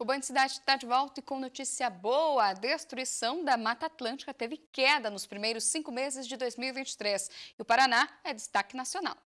O Banho de Cidade está de volta e com notícia boa. A destruição da Mata Atlântica teve queda nos primeiros cinco meses de 2023 e o Paraná é destaque nacional.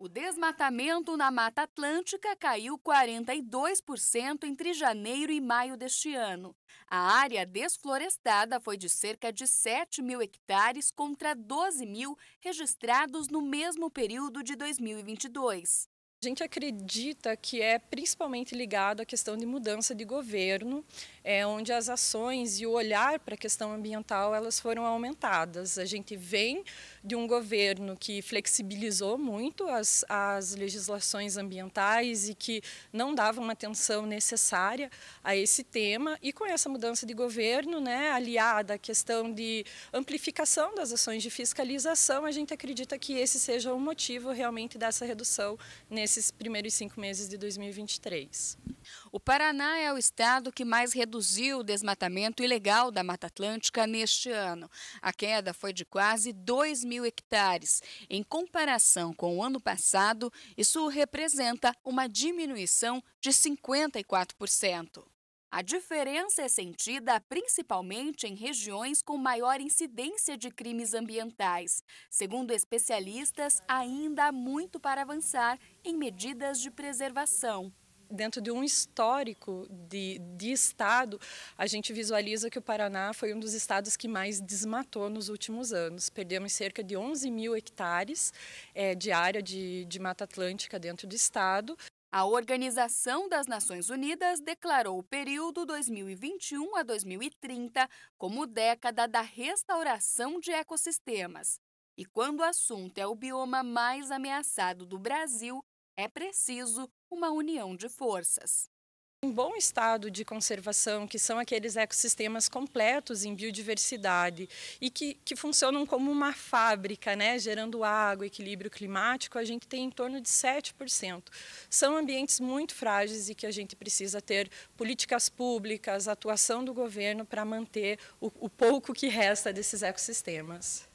O desmatamento na Mata Atlântica caiu 42% entre janeiro e maio deste ano. A área desflorestada foi de cerca de 7 mil hectares contra 12 mil registrados no mesmo período de 2022. A gente acredita que é principalmente ligado à questão de mudança de governo, é, onde as ações e o olhar para a questão ambiental elas foram aumentadas. A gente vem de um governo que flexibilizou muito as, as legislações ambientais e que não dava uma atenção necessária a esse tema. E com essa mudança de governo, né, aliada à questão de amplificação das ações de fiscalização, a gente acredita que esse seja o motivo realmente dessa redução nesse nesses primeiros cinco meses de 2023. O Paraná é o estado que mais reduziu o desmatamento ilegal da Mata Atlântica neste ano. A queda foi de quase 2 mil hectares. Em comparação com o ano passado, isso representa uma diminuição de 54%. A diferença é sentida principalmente em regiões com maior incidência de crimes ambientais. Segundo especialistas, ainda há muito para avançar em medidas de preservação dentro de um histórico de, de estado, a gente visualiza que o Paraná foi um dos estados que mais desmatou nos últimos anos. Perdemos cerca de 11 mil hectares é, de área de, de Mata Atlântica dentro do estado. A Organização das Nações Unidas declarou o período 2021 a 2030 como década da restauração de ecossistemas. E quando o assunto é o bioma mais ameaçado do Brasil, é preciso uma união de forças. Em bom estado de conservação, que são aqueles ecossistemas completos em biodiversidade e que, que funcionam como uma fábrica, né, gerando água, equilíbrio climático, a gente tem em torno de 7%. São ambientes muito frágeis e que a gente precisa ter políticas públicas, atuação do governo para manter o, o pouco que resta desses ecossistemas.